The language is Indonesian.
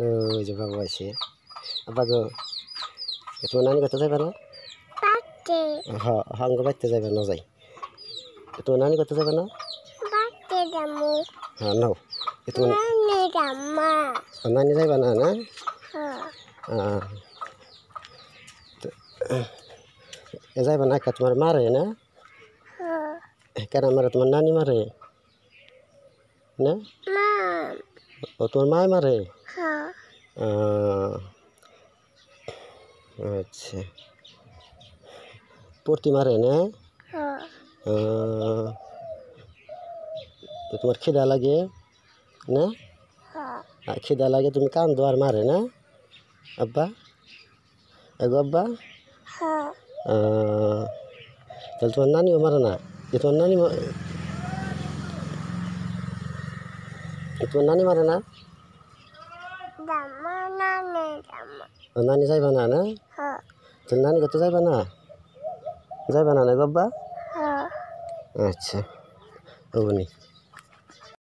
Oh, coba masih. Apa go? Itu nani kata saya pernah? Pakai. Ha, ha nggak baca saya pernah saya. Itu nani kata saya pernah? Pakai kamu. Ha, no. Itu nani kamu. Nani saya pernah, na? Ha. Ah. Saya pernah kat mar mare, na? Ha. Karena mar teman nani mare. Na? Ma. Oh, tuan mai mare. Ha. अच्छा प्रतिमा मारे ना हाँ तो तुम्हारे खिदा लगे ना हाँ, हाँ खिदा लगे तुम कान द्वार मारे ना अब्बा एगो अब्बा हाँ तो तुम्हारे नानी मारे ना ये तुम्हारे नानी तुम्हारे नानी मारे ना জামা নানি জামা নানি যাইবা না না তোর নানি কত যাইবা না যাইবা না না গব্বা আচ্ছা হবনি